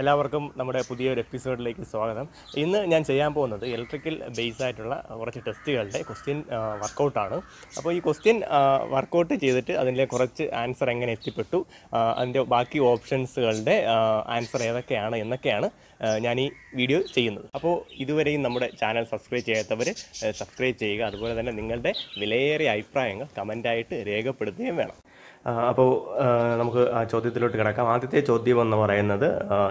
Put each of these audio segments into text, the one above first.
എല്ലാവർക്കും നമ്മുടെ പുതിയൊരു എപ്പിസോഡിലേക്ക് സ്വാഗതം ഇന്ന് ഞാൻ ചെയ്യാൻ പോകുന്നത് ഇലക്ട്രിക്കൽ ബേസ് ആയിട്ടുള്ള കുറച്ച് ടെസ്റ്റുകളുടെ ക്വസ്റ്റ്യൻ വർക്കൗട്ടാണ് അപ്പോൾ ഈ ക്വസ്റ്റ്യൻ വർക്കൗട്ട് ചെയ്തിട്ട് അതിൻ്റെ കുറച്ച് ആൻസർ എങ്ങനെ എത്തിപ്പെട്ടു അതിൻ്റെ ബാക്കി ഓപ്ഷൻസുകളുടെ ആൻസർ ഏതൊക്കെയാണ് എന്നൊക്കെയാണ് ഞാൻ ഈ വീഡിയോ ചെയ്യുന്നത് അപ്പോൾ ഇതുവരെയും നമ്മുടെ ചാനൽ സബ്സ്ക്രൈബ് ചെയ്യാത്തവർ സബ്സ്ക്രൈബ് ചെയ്യുക അതുപോലെ തന്നെ നിങ്ങളുടെ വിലയേറിയ അഭിപ്രായങ്ങൾ കമൻറ്റായിട്ട് രേഖപ്പെടുത്തുകയും വേണം അപ്പോൾ നമുക്ക് ആ ചോദ്യത്തിലോട്ട് കിടക്കാം ആദ്യത്തെ ചോദ്യം എന്ന് പറയുന്നത്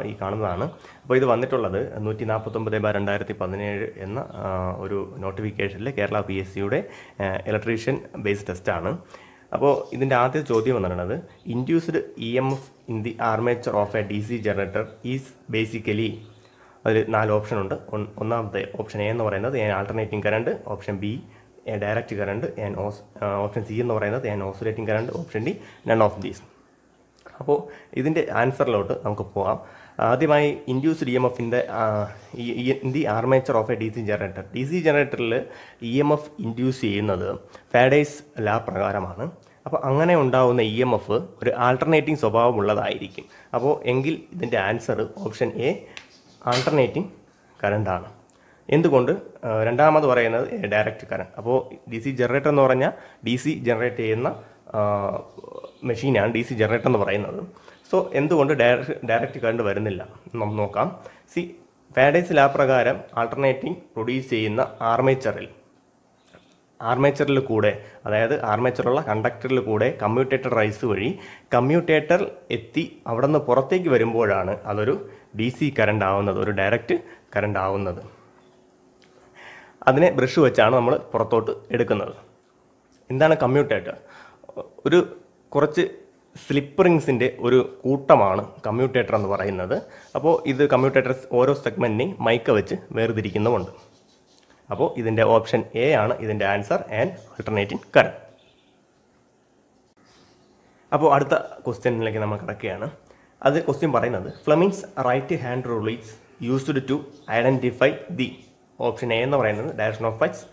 ഈ കാണുന്നതാണ് അപ്പോൾ ഇത് വന്നിട്ടുള്ളത് നൂറ്റി നാൽപ്പത്തൊമ്പത് ബ രണ്ടായിരത്തി പതിനേഴ് എന്ന ഒരു നോട്ടിഫിക്കേഷനിൽ കേരള പി എസ് സിയുടെ ഇലക്ട്രീഷ്യൻ ബേസ് ടെസ്റ്റാണ് അപ്പോൾ ഇതിൻ്റെ ആദ്യ ചോദ്യം എന്നാണത് induced E M F in the armature of a D C generator is basically അതിൽ നാല് ഓപ്ഷൻ ഉണ്ട് ഒന്നാമത്തെ ഓപ്ഷൻ എ എന്ന് പറയുന്നത് ഞാൻ alternating current option B direct current ഞാൻ ഓപ്ഷൻ സി എന്ന് പറയുന്നത് ഞാൻ oscillating current option D none of these അപ്പോൾ ഇതിൻ്റെ ആൻസറിലോട്ട് നമുക്ക് പോകാം ആദ്യമായി ഇൻഡ്യൂസ് ഡി എം എഫിൻ്റെ the armature of a D C generator D C ജനറേറ്ററിൽ ഇ എം എഫ് ഇൻഡ്യൂസ് ചെയ്യുന്നത് ഫാഡേസ് ലാ പ്രകാരമാണ് അപ്പോൾ അങ്ങനെ ഉണ്ടാവുന്ന ഇ എം എഫ് ഒരു ആൾട്ടർനേറ്റിംഗ് സ്വഭാവമുള്ളതായിരിക്കും അപ്പോൾ എങ്കിൽ ഇതിൻ്റെ ആൻസർ ഓപ്ഷൻ എ ആൾട്ടർനേറ്റിംഗ് കറണ്ടാണ് എന്തുകൊണ്ട് രണ്ടാമത് പറയുന്നത് ഡയറക്റ്റ് കറണ്ട് അപ്പോൾ ഡി സി ജനറേറ്റർ എന്ന് പറഞ്ഞാൽ ഡി സി ജനറേറ്റ് ചെയ്യുന്ന മെഷീനാണ് ഡി സി ജനറേറ്റർ എന്ന് പറയുന്നത് സോ എന്തുകൊണ്ട് ഡയറക്റ്റ് കറണ്ട് വരുന്നില്ല നമുക്ക് നോക്കാം സി ഫാഡേസ് ലാ പ്രകാരം ആൾട്ടർനേറ്റിംഗ് പ്രൊഡ്യൂസ് ചെയ്യുന്ന ആർമേച്ചറിൽ ആർമേച്ചറിൽ കൂടെ അതായത് ആർമേച്ചറുള്ള കണ്ടക്ടറിൽ കൂടെ കമ്മ്യൂട്ടേറ്റർ റൈസ് വഴി കമ്മ്യൂട്ടേറ്റർ എത്തി അവിടെ നിന്ന് പുറത്തേക്ക് വരുമ്പോഴാണ് അതൊരു ഡി സി കറണ്ട് ആവുന്നത് ഒരു ഡയറക്റ്റ് കറണ്ട് ആവുന്നത് അതിനെ ബ്രഷ് വെച്ചാണ് നമ്മൾ പുറത്തോട്ട് എടുക്കുന്നത് എന്താണ് കമ്മ്യൂട്ടേറ്റർ ഒരു കുറച്ച് സ്ലിപ്പ് റിങ്സിൻ്റെ ഒരു കൂട്ടമാണ് കമ്മ്യൂട്ടേറ്റർ എന്ന് പറയുന്നത് അപ്പോൾ ഇത് കമ്മ്യൂട്ടേറ്റർ ഓരോ സെഗ്മെൻറ്റിനെയും മൈക്ക വെച്ച് വേർതിരിക്കുന്നുമുണ്ട് അപ്പോൾ ഇതിൻ്റെ ഓപ്ഷൻ എ ആണ് ഇതിൻ്റെ ആൻസർ ആൻഡ് ആൾട്ടർനേറ്റിംഗ് കറണ്ട് അപ്പോൾ അടുത്ത ക്വസ്റ്റ്യനിലേക്ക് നമ്മൾ കിടക്കുകയാണ് അത് ക്വസ്റ്റ്യൻ പറയുന്നത് Fleming's right hand rule is used to identify the option A എന്ന് പറയുന്നത് direction of fights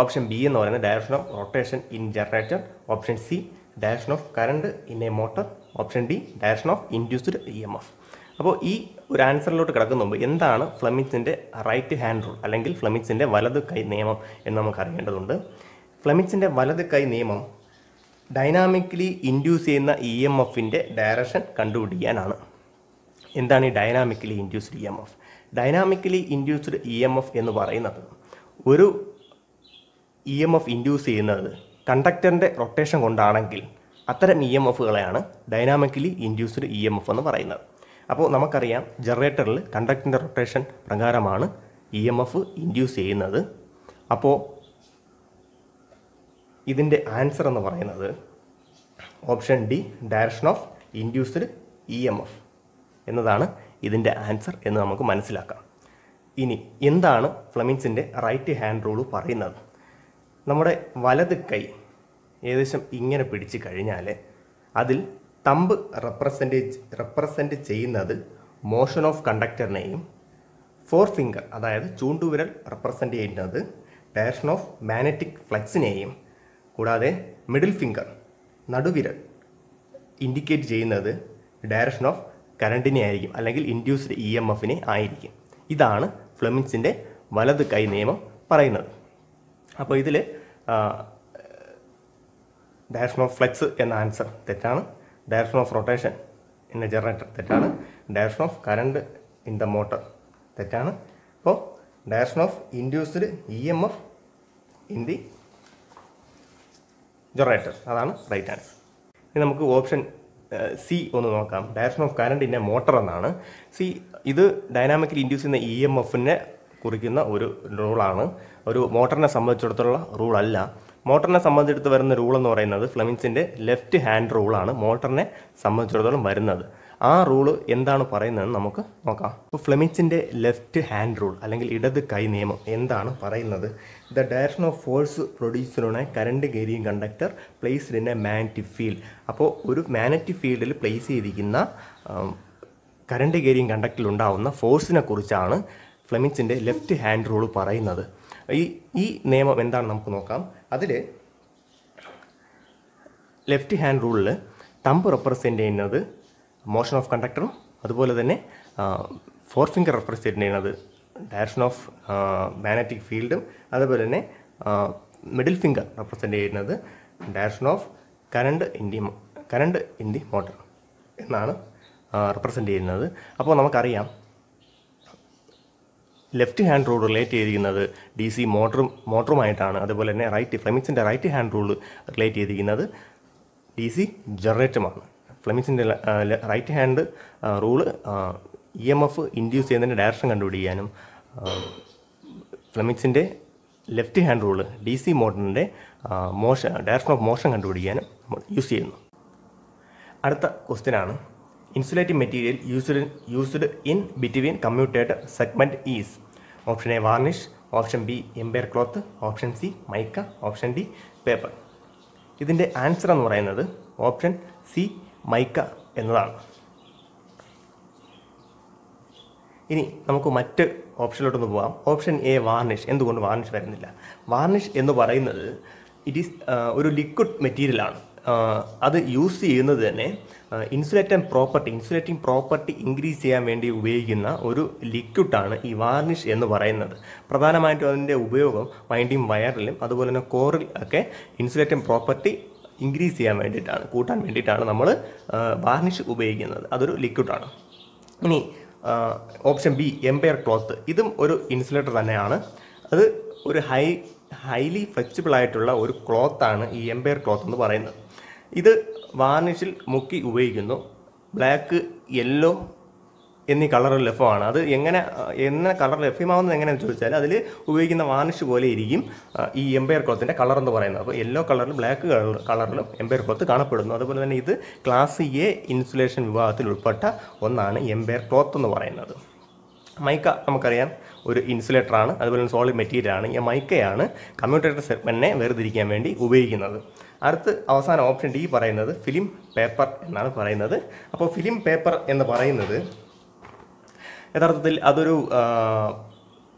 option B എന്ന് പറയുന്നത് direction of rotation in generator option C direction of current in a motor option D direction of induced E M F അപ്പോൾ ഈ ഒരു ആൻസറിലോട്ട് കിടക്കുന്ന മുമ്പ് എന്താണ് ഫ്ലമിക്സിൻ്റെ റൈറ്റ് ഹാൻഡ് റൂൾ അല്ലെങ്കിൽ ഫ്ലമിക്സിൻ്റെ വലത് കൈ നിയമം എന്ന് നമുക്ക് അറിയേണ്ടതുണ്ട് ഫ്ലമിക്സിൻ്റെ വലത് കൈ നിയമം ഡൈനാമിക്കലി ഇൻഡ്യൂസ് ചെയ്യുന്ന ഇ എം എഫിൻ്റെ ഡയറക്ഷൻ കണ്ടുപിടിക്കാനാണ് എന്താണ് ഈ dynamically induced E M F dynamically induced E M F എന്ന് പറയുന്നത് ഒരു ഇ എം എഫ് ഇൻഡ്യൂസ് ചെയ്യുന്നത് കണ്ടക്ടറിൻ്റെ റൊട്ടേഷൻ കൊണ്ടാണെങ്കിൽ അത്തരം ഇ എം എഫുകളെയാണ് dynamically induced E M F എന്ന് പറയുന്നത് അപ്പോൾ നമുക്കറിയാം ജനറേറ്ററിൽ കണ്ടക്ടറിൻ്റെ റൊട്ടേഷൻ പ്രകാരമാണ് ഇ എം എഫ് ഇൻഡ്യൂസ് ചെയ്യുന്നത് അപ്പോൾ ഇതിൻ്റെ ആൻസർ എന്ന് പറയുന്നത് option D direction of induced E M F എന്നതാണ് ഇതിൻ്റെ ആൻസർ എന്ന് നമുക്ക് മനസ്സിലാക്കാം ഇനി എന്താണ് ഫ്ലെമിൻസിൻ്റെ റൈറ്റ് ഹാൻഡ് റൂൾ പറയുന്നത് നമ്മുടെ വലത് കൈ ഏകദേശം ഇങ്ങനെ പിടിച്ച് കഴിഞ്ഞാൽ അതിൽ തമ്പ് റെപ്രസെൻറ്റേജ് റെപ്രസെൻറ്റ് ചെയ്യുന്നത് മോഷൻ ഓഫ് കണ്ടക്ടറിനെയും ഫോർ ഫിംഗർ അതായത് ചൂണ്ടുവിരൽ റെപ്രസെൻ്റ് ചെയ്യുന്നത് ഡയറക്ഷൻ ഓഫ് മാഗ്നറ്റിക് ഫ്ലക്സിനെയും കൂടാതെ മിഡിൽ ഫിംഗർ നടുവിരൽ ഇൻഡിക്കേറ്റ് ചെയ്യുന്നത് ഡയറക്ഷൻ ഓഫ് കറണ്ടിനെ ആയിരിക്കും അല്ലെങ്കിൽ ഇൻഡ്യൂസ്ഡ് ഇ എം എഫിനെ ആയിരിക്കും ഇതാണ് ഫ്ലെമിൻസിൻ്റെ വലത് കൈ നിയമം പറയുന്നത് അപ്പോൾ ഇതിൽ ഡയറക്ഷൻ ഓഫ് ഫ്ലെക്സ് എന്ന ആൻസർ തെറ്റാണ് direction of rotation in a generator തെറ്റാണ് direction of current in the motor തെറ്റാണ് അപ്പോൾ direction of induced E M F in the generator അതാണ് റൈറ്റ് ആൻസർ ഇനി നമുക്ക് ഓപ്ഷൻ സി ഒന്ന് നോക്കാം direction of current in a motor എന്നാണ് C ഇത് ഡൈനാമിക്കലി ഇൻഡ്യൂസ് ചെയ്യുന്ന ഇ എം എഫിൻ്റെ കുറിക്കുന്ന ഒരു റൂളാണ് ഒരു മോട്ടറിനെ സംബന്ധിച്ചിടത്തോളം റൂളല്ല മോട്ടറിനെ സംബന്ധിച്ചിടത്ത് വരുന്ന റൂൾ എന്ന് പറയുന്നത് ഫ്ലെമിങ്സിൻ്റെ ലെഫ്റ്റ് ഹാൻഡ് റൂളാണ് മോട്ടറിനെ സംബന്ധിച്ചിടത്തോളം വരുന്നത് ആ റൂള് എന്താണ് പറയുന്നതെന്ന് നമുക്ക് നോക്കാം അപ്പോൾ ഫ്ലെമിങ്സിൻ്റെ ലെഫ്റ്റ് ഹാൻഡ് റൂൾ അല്ലെങ്കിൽ ഇടത് കൈ നിയമം എന്താണ് പറയുന്നത് ദ ഡയറക്ഷൻ ഓഫ് ഫോഴ്സ് പ്രൊഡ്യൂസറിനെ കറണ്ട് ഗേരിയും conductor placed in a magnetic field അപ്പോൾ ഒരു മാഗ്നറ്റിക് ഫീൽഡിൽ പ്ലേസ് ചെയ്തിരിക്കുന്ന കറണ്ട് ഗേരിയും കണ്ടക്ടറിൽ ഉണ്ടാവുന്ന ഫോഴ്സിനെ കുറിച്ചാണ് ഫ്ലെമിങ്സിൻ്റെ ലെഫ്റ്റ് ഹാൻഡ് റൂൾ പറയുന്നത് ഈ ഈ നിയമം എന്താണ് നമുക്ക് നോക്കാം അതിൽ ലെഫ്റ്റ് ഹാൻഡ് റൂളിൽ തമ്പ് റെപ്രസെൻ്റ് ചെയ്യുന്നത് മോഷൻ ഓഫ് കണ്ടക്ടറും അതുപോലെ തന്നെ ഫോർ ഫിംഗർ റെപ്രസെൻ്റ് ചെയ്യുന്നത് ഡയറക്ഷൻ ഓഫ് മാഗ്നറ്റിക് ഫീൽഡും അതുപോലെ തന്നെ മിഡിൽ ഫിംഗർ റെപ്രസെൻ്റ് ചെയ്യുന്നത് direction of current in the current in the motor എന്നാണ് റെപ്രസെൻ്റ് ചെയ്യുന്നത് അപ്പോൾ നമുക്കറിയാം ലെഫ്റ്റ് ഹാൻഡ് റൂൾ റിലേറ്റ് ചെയ്തിരിക്കുന്നത് ഡി സി മോട്ടറും മോട്ടറുമായിട്ടാണ് അതുപോലെ തന്നെ റൈറ്റ് ഫ്ലെമിക്സിൻ്റെ റൈറ്റ് ഹാൻഡ് റൂൾ റിലേറ്റ് ചെയ്തിരിക്കുന്നത് ഡി സി ജനറേറ്ററുമാണ് ഫ്ലെമിക്സിൻ്റെ right hand rule E M e F induce ചെയ്യുന്നതിൻ്റെ ഡയറക്ഷൻ കണ്ടുപിടിക്കാനും ഫ്ലെമിക്സിൻ്റെ left hand rule D C മോട്ടറിൻ്റെ മോഷൻ ഡയറക്ഷൻ ഓഫ് മോഷൻ കണ്ടുപിടിക്കാനും നമ്മൾ യൂസ് ചെയ്യുന്നു അടുത്ത ക്വസ്റ്റ്യനാണ് insulating material used used in between commutator segment is option A varnish option B empire cloth option C mica option D paper ഇതിൻ്റെ answer എന്ന് പറയുന്നത് option C mica എന്നതാണ് ഇനി നമുക്ക് മറ്റ് ഓപ്ഷനിലോട്ടൊന്ന് പോകാം ഓപ്ഷൻ എ വാർണിഷ് എന്തുകൊണ്ട് വാർണിഷ് വരുന്നില്ല വാർണിഷ് എന്ന് പറയുന്നത് ഇറ്റ് ഈസ് ഒരു ലിക്വിഡ് മെറ്റീരിയലാണ് അത് യൂസ് ചെയ്യുന്നത് തന്നെ insulation property insulating property increase ചെയ്യാൻ വേണ്ടി ഉപയോഗിക്കുന്ന ഒരു ലിക്വിഡാണ് ഈ വാർണിഷ് എന്ന് പറയുന്നത് പ്രധാനമായിട്ടും അതിൻ്റെ ഉപയോഗം വൈൻഡിങ് വയറിലും അതുപോലെ തന്നെ കോറിൽ ഒക്കെ ഇൻസുലേറ്റിംഗ് പ്രോപ്പർട്ടി ഇൻക്രീസ് ചെയ്യാൻ വേണ്ടിയിട്ടാണ് കൂട്ടാൻ വേണ്ടിയിട്ടാണ് നമ്മൾ വാർണിഷ് ഉപയോഗിക്കുന്നത് അതൊരു ലിക്വിഡാണ് ഇനി ഓപ്ഷൻ ബി എംപയർ ക്ലോത്ത് ഇതും ഒരു ഇൻസുലേറ്റർ തന്നെയാണ് അത് ഒരു ഹൈ ഹൈലി ഫ്ലെക്സിബിൾ ആയിട്ടുള്ള ഒരു ക്ലോത്താണ് ഈ എംപയർ ക്ലോത്ത് എന്ന് പറയുന്നത് ഇത് വാർണിഷിൽ മുക്കി ഉപയോഗിക്കുന്നു ബ്ലാക്ക് യെല്ലോ എന്നീ കളർ ലഭ്യമാണ് അത് എങ്ങനെ എന്ന കളർ ലഭ്യമാവുന്നത് എങ്ങനെയാണെന്ന് ചോദിച്ചാൽ അതിൽ ഉപയോഗിക്കുന്ന വാർണിഷ് പോലെ ഇരിക്കും ഈ എംപയർ ക്ലോത്തിൻ്റെ കളർ എന്ന് പറയുന്നത് അപ്പോൾ യെല്ലോ കളറിലും ബ്ലാക്ക് കളർ കളറിലും എംപയർ ക്ലോത്ത് കാണപ്പെടുന്നു അതുപോലെ തന്നെ ഇത് ക്ലാസ് എ ഇൻസുലേഷൻ വിഭാഗത്തിൽ ഉൾപ്പെട്ട ഒന്നാണ് എംപയർ ക്ലോത്ത് എന്ന് പറയുന്നത് മൈക്ക നമുക്കറിയാം ഒരു ഇൻസുലേറ്ററാണ് അതുപോലെ സോളിഡ് മെറ്റീരിയലാണ് ഈ മൈക്കയാണ് കമ്മ്യൂട്ടേറ്റർ സെഗ്മെൻറ്റിനെ വേർതിരിക്കാൻ വേണ്ടി ഉപയോഗിക്കുന്നത് അടുത്ത് അവസാന ഓപ്ഷൻ ഡി പറയുന്നത് ഫിലിം പേപ്പർ എന്നാണ് പറയുന്നത് അപ്പോൾ ഫിലിം പേപ്പർ എന്ന് പറയുന്നത് യഥാർത്ഥത്തിൽ അതൊരു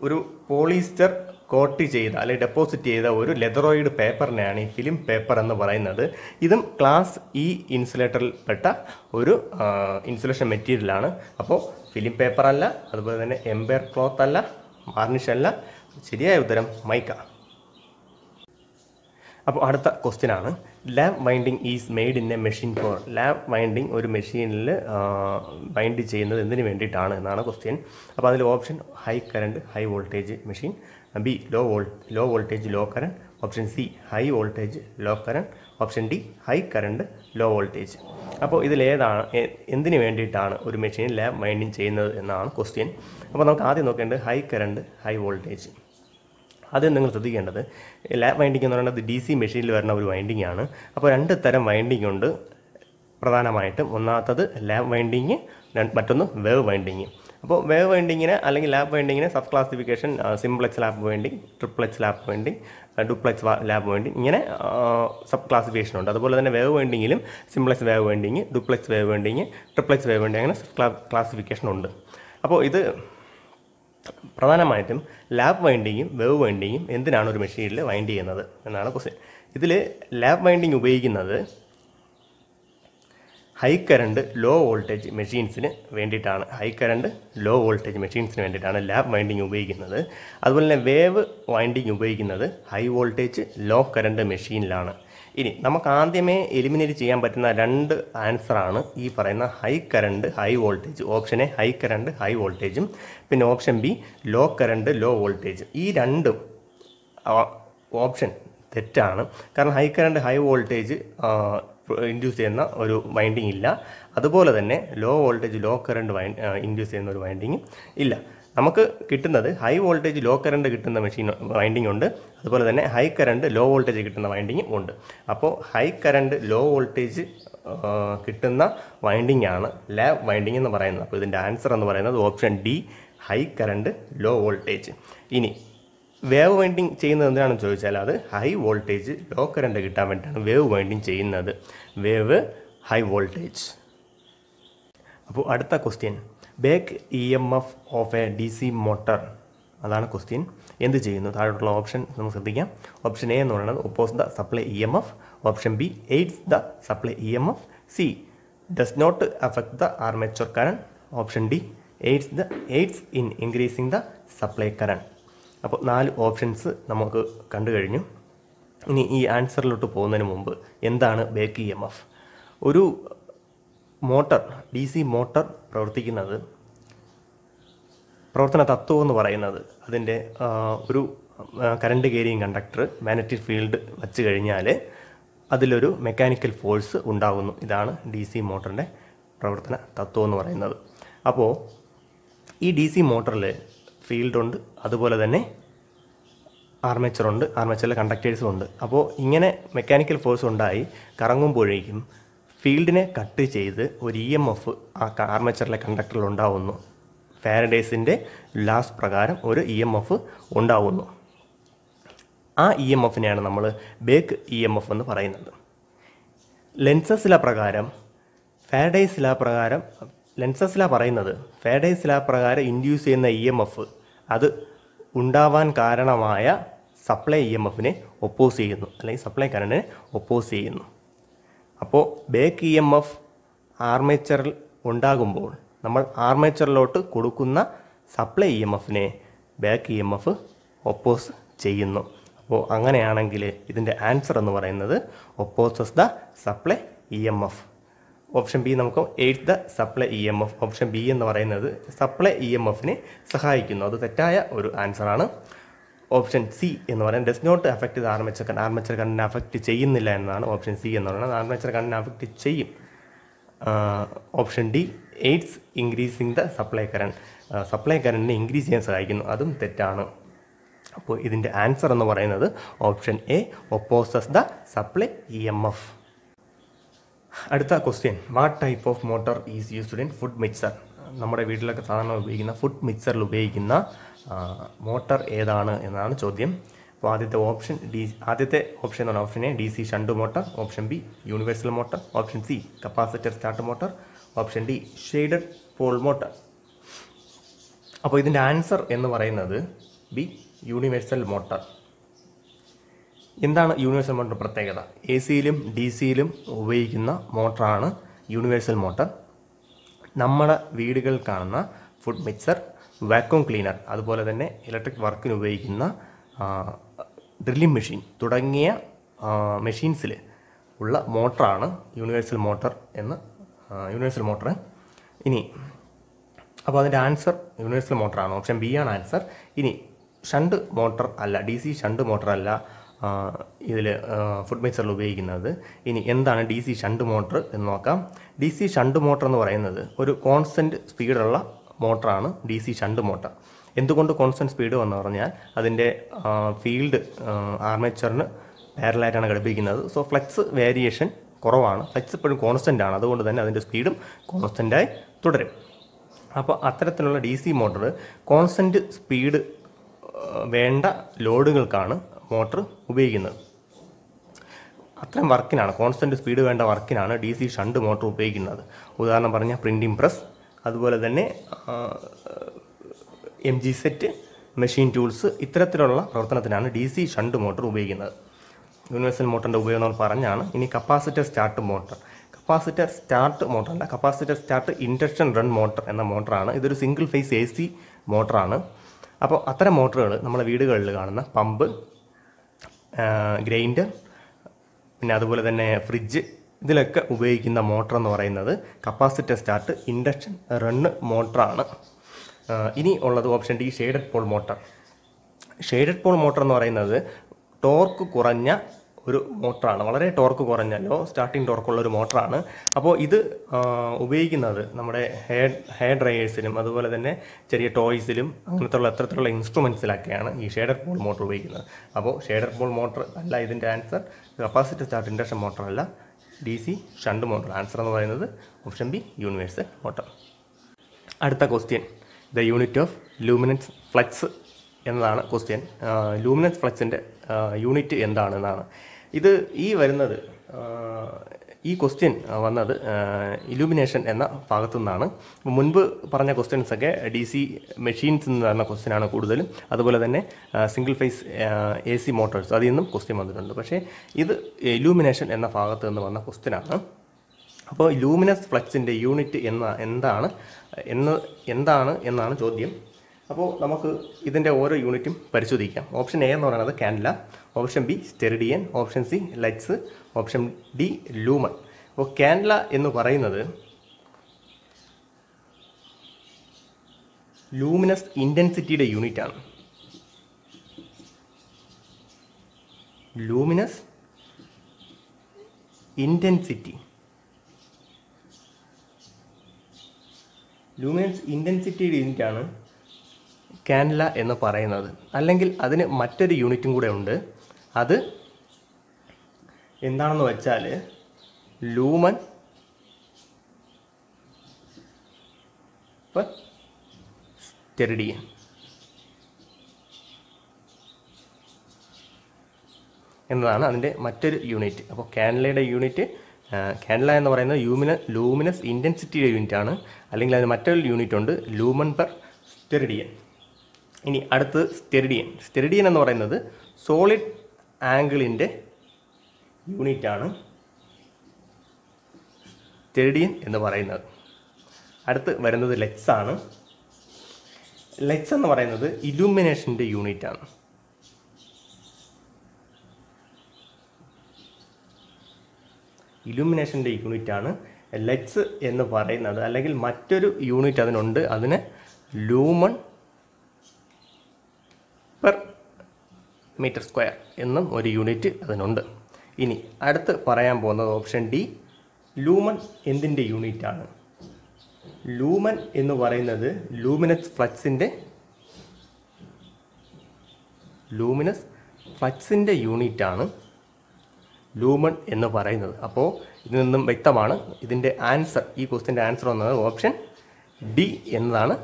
ഒരു പോളിസ്റ്റർ കോട്ട് ചെയ്ത അല്ലെങ്കിൽ ഡെപ്പോസിറ്റ് ചെയ്ത ഒരു ലെതറോയിഡ് പേപ്പറിനെയാണ് ഈ ഫിലിം പേപ്പർ എന്ന് പറയുന്നത് ഇതും ക്ലാസ് ഇ ഇൻസുലേറ്ററിൽ പെട്ട ഒരു ഇൻസുലേഷൻ മെറ്റീരിയലാണ് അപ്പോൾ ഫിലിം പേപ്പർ അല്ല അതുപോലെ തന്നെ എംബയർ ക്ലോത്ത് അല്ല വാർണിഷ് അല്ല ശരിയായ ഉത്തരം മൈക്ക അപ്പോൾ അടുത്ത ക്വസ്റ്റ്യൻ ആണ് lap winding is made in a machine for lap winding ഒരു മെഷീനിൽ വൈൻഡ് ചെയ്യുന്നത് എന്തിനു വേണ്ടിയിട്ടാണ് എന്നാണ് ക്വസ്റ്റ്യൻ അപ്പോൾ അതിൽ option high current high voltage machine B low volt low voltage low current option C high voltage low current option D high current low voltage അപ്പോൾ ഇതിലേതാണ് എന്തിനു വേണ്ടിയിട്ടാണ് ഒരു മെഷീൻ ലാബ് വൈൻഡിങ് ചെയ്യുന്നത് എന്നാണ് ക്വസ്റ്റ്യൻ അപ്പോൾ നമുക്ക് ആദ്യം നോക്കേണ്ടത് ഹൈ കറണ്ട് ഹൈ വോൾട്ടേജ് അത് നിങ്ങൾ ശ്രദ്ധിക്കേണ്ടത് ലാപ്പ് വൈൻഡിങ് എന്ന് പറയുന്നത് ഡി സി മെഷീനിൽ വരുന്ന ഒരു വൈൻഡിങ് ആണ് അപ്പോൾ രണ്ട് തരം വൈൻഡിങ് ഉണ്ട് പ്രധാനമായിട്ടും ഒന്നാമത്തത് ലാപ്പ് വൈൻഡിങ് മറ്റൊന്ന് വേവ് വൈൻഡിങ് അപ്പോൾ വേവ് വൈൻഡിങ്ങിന് അല്ലെങ്കിൽ ലാപ്പ് വൈൻഡിങ്ങിന് sub classification simplex lap winding triplex lap winding duplex lap winding ഇങ്ങനെ സബ് ക്ലാസിഫിക്കേഷൻ ഉണ്ട് അതുപോലെ തന്നെ വേവ് വൈൻഡിങ്ങിലും simplex wave winding duplex wave winding triplex wave winding അങ്ങനെ സബ് ക്ലാസിഫിക്കേഷൻ ഉണ്ട് അപ്പോൾ ഇത് പ്രധാനമായിട്ടും ലാബ് വൈൻഡിങ്ങും വേവ് വൈൻഡിങ്ങും എന്തിനാണ് ഒരു മെഷീനിൽ വൈൻഡ് ചെയ്യുന്നത് എന്നാണ് ക്വസ്റ്റ്യൻ ഇതിൽ ലാബ് വൈൻഡിങ് ഉപയോഗിക്കുന്നത് ഹൈ കറണ്ട് ലോ വോൾട്ടേജ് മെഷീൻസിന് വേണ്ടിയിട്ടാണ് ഹൈ കറണ്ട് ലോ വോൾട്ടേജ് മെഷീൻസിന് വേണ്ടിയിട്ടാണ് ലാബ് വൈൻഡിങ് ഉപയോഗിക്കുന്നത് അതുപോലെ തന്നെ വേവ് വൈൻഡിങ് ഉപയോഗിക്കുന്നത് ഹൈ വോൾട്ടേജ് ലോ കറണ്ട് മെഷീനിലാണ് ഇനി നമുക്ക് ആദ്യമേ എലിമിനേറ്റ് ചെയ്യാൻ പറ്റുന്ന രണ്ട് ആൻസറാണ് ഈ പറയുന്ന high current high voltage option A high current high വോൾട്ടേജും പിന്നെ option B low current low voltage ഈ രണ്ടും ഓപ്ഷൻ തെറ്റാണ് കാരണം high current high voltage induce ചെയ്യുന്ന ഒരു വൈൻഡിങ് ഇല്ല അതുപോലെ തന്നെ low voltage low current induce ചെയ്യുന്ന ഒരു വൈൻഡിങ് ഇല്ല നമുക്ക് കിട്ടുന്നത് ഹൈ വോൾട്ടേജ് ലോ കറണ്ട് കിട്ടുന്ന മെഷീൻ വൈൻഡിങ് ഉണ്ട് അതുപോലെ തന്നെ ഹൈ കറണ്ട് ലോ വോൾട്ടേജ് കിട്ടുന്ന വൈൻഡിങ് ഉണ്ട് അപ്പോൾ ഹൈ കറണ്ട് ലോ വോൾട്ടേജ് കിട്ടുന്ന വൈൻഡിങ് ആണ് ലാബ് വൈൻഡിങ് എന്ന് പറയുന്നത് അപ്പോൾ ഇതിൻ്റെ ആൻസർ എന്ന് പറയുന്നത് option D high current low voltage ഇനി വേവ് വൈൻഡിങ് ചെയ്യുന്നത് എന്തിനാണെന്ന് ചോദിച്ചാൽ അത് ഹൈ വോൾട്ടേജ് ലോ കറണ്ട് കിട്ടാൻ വേണ്ടിയിട്ടാണ് വേവ് വൈൻഡിങ് ചെയ്യുന്നത് വേവ് ഹൈ വോൾട്ടേജ് അപ്പോൾ അടുത്ത question back E M F of a D C motor അതാണ് ക്വസ്റ്റ്യൻ എന്ത് ചെയ്യുന്നു താഴോട്ടുള്ള ഓപ്ഷൻ നമുക്ക് ശ്രദ്ധിക്കാം ഓപ്ഷൻ എ എന്ന് പറയുന്നത് oppose the supply E M F option B aids the supply E M F C does not affect the armature current option D aids the aids in increasing the supply current അപ്പോൾ നാല് options നമുക്ക് കണ്ടു കഴിഞ്ഞു ഇനി ഈ ആൻസറിലോട്ട് പോകുന്നതിന് മുമ്പ് എന്താണ് ബേക്ക് ഇ എം എഫ് ഒരു മോട്ടർ ഡി സി മോട്ടർ പ്രവർത്തിക്കുന്നത് പ്രവർത്തന തത്വം എന്ന് പറയുന്നത് അതിൻ്റെ ഒരു കറണ്ട് കേരിയും കണ്ടക്ടർ മാഗ്നറ്റിക് ഫീൽഡ് വച്ച് കഴിഞ്ഞാൽ അതിലൊരു മെക്കാനിക്കൽ ഫോഴ്സ് ഉണ്ടാകുന്നു ഇതാണ് ഡി സി മോട്ടറിൻ്റെ പ്രവർത്തന തത്വം എന്ന് പറയുന്നത് അപ്പോൾ ഈ ഡി സി മോട്ടറിൽ ഫീൽഡുണ്ട് അതുപോലെ തന്നെ ആർമേച്ചറുണ്ട് ആർമേച്ചറിൽ കണ്ടക്ടേഴ്സും ഉണ്ട് അപ്പോൾ ഇങ്ങനെ മെക്കാനിക്കൽ ഫോഴ്സ് ഉണ്ടായി കറങ്ങുമ്പോഴേക്കും ഫീൽഡിനെ കട്ട് ചെയ്ത് ഒരു ഇ എം എഫ് ആ ആർമേച്ചറിലെ കണ്ടക്ടറിൽ ഉണ്ടാവുന്നു ഫാരഡേസിൻ്റെ ലാസ് പ്രകാരം ഒരു ഇ എം എഫ് ഉണ്ടാവുന്നു ആ ഇ e എം എഫിനെയാണ് നമ്മൾ back E M e F എന്ന് പറയുന്നത് ലെൻസസില പ്രകാരം ഫാരഡേസ് ലാ പ്രകാരം ലെൻസസില പറയുന്നത് ഫാരഡേസ് ലാ പ്രകാരം ഇൻഡ്യൂസ് ചെയ്യുന്ന ഇ എം എഫ് അത് ഉണ്ടാവാൻ കാരണമായ സപ്ലൈ ഇ എം എഫിനെ ഒപ്പോസ് ചെയ്യുന്നു അല്ലെങ്കിൽ സപ്ലൈ കറണ്ടിനെ ഒപ്പോസ് ചെയ്യുന്നു അപ്പോൾ ബേക്ക് ഇ എം എഫ് ആർമേച്ചറിൽ ഉണ്ടാകുമ്പോൾ നമ്മൾ ആർമേച്ചറിലോട്ട് കൊടുക്കുന്ന സപ്ലൈ ഇ എം എഫിനെ back E M F oppose ചെയ്യുന്നു അപ്പോൾ അങ്ങനെയാണെങ്കിൽ ഇതിൻ്റെ ആൻസർ എന്ന് പറയുന്നത് opposes the supply E M F option B നമുക്ക് aids the supply E M F option B എന്ന് പറയുന്നത് സപ്ലൈ ഇ എം എഫിനെ സഹായിക്കുന്നു അത് തെറ്റായ ഒരു ആൻസറാണ് ഓപ്ഷൻ സി എന്ന് പറയുന്നത് does not affect the armature കണ്ണ് ആർമേച്ചർ കണ്ണിനെ അഫക്റ്റ് ചെയ്യുന്നില്ല എന്നതാണ് ഓപ്ഷൻ സി എന്ന് പറയുന്നത് ആർമേച്ചർ കണ്ണിനെ അഫക്റ്റ് ചെയ്യും option D aids increasing the supply current supply കറണ്ടിനെ ഇൻക്രീസ് ചെയ്യാൻ സഹായിക്കുന്നു അതും തെറ്റാണ് അപ്പോൾ ഇതിൻ്റെ ആൻസർ എന്ന് പറയുന്നത് option A opposes the supply E M F അടുത്ത question what type of motor is used in food mixer നമ്മുടെ വീട്ടിലൊക്കെ സാധാരണ ഉപയോഗിക്കുന്ന ഫുഡ് മിക്സറിൽ ഉപയോഗിക്കുന്ന മോട്ടർ ഏതാണ് എന്നാണ് ചോദ്യം അപ്പോൾ ആദ്യത്തെ ഓപ്ഷൻ ഡി ആദ്യത്തെ ഓപ്ഷൻ എന്നാണ് option A D C shunt motor option B universal motor option C capacitor start motor option D shaded pole motor അപ്പോൾ ഇതിൻ്റെ ആൻസർ എന്ന് പറയുന്നത് ബി യൂണിവേഴ്സൽ മോട്ടർ എന്താണ് യൂണിവേഴ്സൽ മോട്ടർ പ്രത്യേകത എ സിയിലും ഡി സിയിലും ഉപയോഗിക്കുന്ന മോട്ടറാണ് യൂണിവേഴ്സൽ മോട്ടർ നമ്മുടെ വീടുകളിൽ കാണുന്ന ഫുഡ് മിക്സർ വാക്വം ക്ലീനർ അതുപോലെ തന്നെ ഇലക്ട്രിക് വർക്കിന് ഉപയോഗിക്കുന്ന ഡ്രില്ലിംഗ് മെഷീൻ തുടങ്ങിയ മെഷീൻസിൽ ഉള്ള മോട്ടറാണ് യൂണിവേഴ്സൽ മോട്ടർ എന്ന് യൂണിവേഴ്സൽ മോട്ടർ ഇനി അപ്പോൾ അതിൻ്റെ ആൻസർ യൂണിവേഴ്സൽ മോട്ടറാണ് ഓപ്ഷൻ ബി ആണ് ആൻസർ ഇനി ഷണ്ട് മോട്ടർ അല്ല ഡി സി ഷണ്ട് മോട്ടർ അല്ല ഇതിൽ ഫുഡ് മിക്സറിൽ ഉപയോഗിക്കുന്നത് ഇനി എന്താണ് ഡി സി ഷണ്ട് മോട്ടർ എന്ന് നോക്കാം ഡി സി ഷണ്ട് മോട്ടർ എന്ന് പറയുന്നത് ഒരു കോൺസ്റ്റൻറ്റ് സ്പീഡുള്ള മോട്ടറാണ് ഡി സി ഷണ്ട് മോട്ടർ എന്തുകൊണ്ട് കോൺസ്റ്റൻറ്റ് സ്പീഡ് വന്നു പറഞ്ഞാൽ അതിൻ്റെ ഫീൽഡ് ആർമേച്ചറിന് പാരലായിട്ടാണ് ഘടിപ്പിക്കുന്നത് സോ ഫ്ലക്സ് വേരിയേഷൻ കുറവാണ് ഫ്ലക്സ് എപ്പോഴും കോൺസ്റ്റൻ്റ് ആണ് അതുകൊണ്ട് തന്നെ അതിൻ്റെ സ്പീഡും കോൺസ്റ്റൻ്റായി തുടരും അപ്പോൾ അത്തരത്തിലുള്ള D C motor constant speed വേണ്ട ലോഡുകൾക്കാണ് മോട്ടർ ഉപയോഗിക്കുന്നത് അത്തരം വർക്കിനാണ് കോൺസ്റ്റൻറ്റ് സ്പീഡ് വേണ്ട വർക്കിനാണ് ഡി സി ഷണ്ട് മോട്ടർ ഉപയോഗിക്കുന്നത് ഉദാഹരണം പറഞ്ഞാൽ പ്രിൻറ്റിംഗ് പ്രസ് അതുപോലെ തന്നെ M G set machine tools ഇത്തരത്തിലുള്ള പ്രവർത്തനത്തിനാണ് ഡി സി ഷണ്ട് മോട്ടോർ ഉപയോഗിക്കുന്നത് യൂണിവേഴ്സൽ മോട്ടറിൻ്റെ ഉപയോഗം എന്ന് പറഞ്ഞാണ് ഇനി capacitor start motor capacitor start മോട്ടറല്ല capacitor start induction run motor എന്ന മോട്ടറാണ് ഇതൊരു സിംഗിൾ ഫേസ് എ സി മോട്ടറാണ് അപ്പോൾ അത്തരം മോട്ടറുകൾ നമ്മളെ വീടുകളിൽ കാണുന്ന പമ്പ് ഗ്രൈൻഡർ പിന്നെ അതുപോലെ തന്നെ ഫ്രിഡ്ജ് ഇതിലൊക്കെ ഉപയോഗിക്കുന്ന മോട്ടർ എന്ന് പറയുന്നത് കപ്പാസിറ്റർ സ്റ്റാർട്ട് ഇൻഡക്ഷൻ റണ്ണ് മോട്ടറാണ് ഇനി ഉള്ളത് option D shaded pole motor shaded pole motor എന്ന് പറയുന്നത് ടോർക്ക് കുറഞ്ഞ ഒരു മോട്ടറാണ് വളരെ ടോർക്ക് കുറഞ്ഞ ലോ സ്റ്റാർട്ടിങ് ടോർക്കുള്ള ഒരു മോട്ടറാണ് അപ്പോൾ ഇത് ഉപയോഗിക്കുന്നത് നമ്മുടെ ഹെയർ ഹെയർ ഡ്രയേഴ്സിലും അതുപോലെ തന്നെ ചെറിയ ടോയ്സിലും ഉള്ള എത്രത്തിലുള്ള ഇൻസ്ട്രുമെൻസിലൊക്കെയാണ് ഈ ഷെയ്ഡർ പോൾ മോട്ടർ ഉപയോഗിക്കുന്നത് അപ്പോൾ ഷെയ്ഡർ പോൾ മോട്ടർ അല്ല ഇതിൻ്റെ ആൻസർ കപ്പാസിറ്റി സ്റ്റാർട്ട് ഇൻഡക്ഷൻ മോട്ടറല്ല D C shunt motor answer എന്ന് പറയുന്നത് ഓപ്ഷൻ ബി യൂണിവേഴ്സൽ മോട്ടോർ അടുത്ത question the unit of luminance flux എന്നതാണ് ക്വസ്റ്റ്യൻ ലൂമിനൻസ് ഫ്ലക്സിൻ്റെ യൂണിറ്റ് എന്താണെന്നാണ് ഇത് ഈ വരുന്നത് ഈ ക്വസ്റ്റ്യൻ വന്നത് ഇലുമിനേഷൻ എന്ന ഭാഗത്തു നിന്നാണ് മുൻപ് പറഞ്ഞ ക്വസ്റ്റ്യൻസൊക്കെ ഡി സി മെഷീൻസ് നിന്ന് തരുന്ന ക്വസ്റ്റ്യനാണ് കൂടുതലും അതുപോലെ തന്നെ single phase A C motors അതിൽ നിന്നും ക്വസ്റ്റ്യൻ വന്നിട്ടുണ്ട് പക്ഷേ ഇത് ഇലൂമിനേഷൻ എന്ന ഭാഗത്ത് നിന്ന് വന്ന ക്വസ്റ്റ്യനാണ് അപ്പോൾ ലൂമിനസ് ഫ്ലക്സിൻ്റെ യൂണിറ്റ് എന്ന എന്താണ് എന്ന് എന്താണ് എന്നാണ് ചോദ്യം അപ്പോൾ നമുക്ക് ഇതിൻ്റെ ഓരോ യൂണിറ്റും പരിശോധിക്കാം ഓപ്ഷൻ എ എന്ന് പറയുന്നത് candela option B steradian option C lights option D lumen അപ്പോൾ കാൻഡല എന്ന് പറയുന്നത് ലൂമിനസ് ഇൻറ്റൻസിറ്റിയുടെ യൂണിറ്റാണ് ലൂമിനസ് ഇൻറ്റൻസിറ്റി ലൂമിനസ് ഇൻറ്റൻസിറ്റിയുടെ യൂണിറ്റാണ് കാൻല എന്ന് പറയുന്നത് അല്ലെങ്കിൽ അതിന് മറ്റൊരു യൂണിറ്റും കൂടെ ഉണ്ട് അത് എന്താണെന്ന് വെച്ചാൽ ലൂമൻ പെർ സ്റ്റെറിഡിയൻ എന്നതാണ് അതിൻ്റെ മറ്റൊരു യൂണിറ്റ് അപ്പോൾ കാൻലയുടെ യൂണിറ്റ് കാൻഡല എന്ന് പറയുന്നത് ലൂമിന ലൂമിനസ് ഇൻറ്റൻസിറ്റിയുടെ യൂണിറ്റാണ് അല്ലെങ്കിൽ അതിന് മറ്റൊരു യൂണിറ്റ് ഉണ്ട് ലൂമൻ പെർ സ്റ്റെറിഡിയൻ ഇനി അടുത്ത് സ്റ്റെറിഡിയൻ സ്റ്റെറിഡിയൻ എന്ന് പറയുന്നത് സോളിഡ് ആംഗിളിൻ്റെ യൂണിറ്റാണ് സ്റ്റെറിഡിയൻ എന്ന് പറയുന്നത് അടുത്ത് വരുന്നത് ലെറ്റ്സ് ആണ് ലെറ്റ്സ് എന്ന് പറയുന്നത് ഇലൂമിനേഷൻ്റെ യൂണിറ്റാണ് ഇലൂമിനേഷൻ്റെ യൂണിറ്റാണ് ലെറ്റ്സ് എന്ന് പറയുന്നത് അല്ലെങ്കിൽ മറ്റൊരു യൂണിറ്റ് അതിനുണ്ട് അതിന് ലൂമൺ പെർ മീറ്റർ സ്ക്വയർ എന്നും ഒരു യൂണിറ്റ് അതിനുണ്ട് ഇനി അടുത്ത് പറയാൻ പോകുന്നത് ഓപ്ഷൻ ഡി ലൂമൻ എന്തിൻ്റെ യൂണിറ്റാണ് ലൂമൻ എന്ന് പറയുന്നത് ലൂമിനസ് ഫ്ലക്സിൻ്റെ ലൂമിനസ് ഫ്ലക്സിൻ്റെ യൂണിറ്റാണ് ലൂമൺ എന്ന് പറയുന്നത് അപ്പോൾ ഇതിൽ നിന്നും വ്യക്തമാണ് ഇതിൻ്റെ ആൻസർ ഈ ക്വസ്റ്റിൻ്റെ ആൻസർ വന്നത് ഓപ്ഷൻ ഡി എന്നതാണ്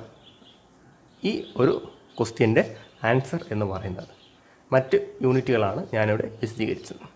ഈ ഒരു ക്വസ്റ്റ്യൻ്റെ ആൻസർ എന്ന് പറയുന്നത് മറ്റ് യൂണിറ്റുകളാണ് ഞാനിവിടെ വിശദീകരിച്ചത്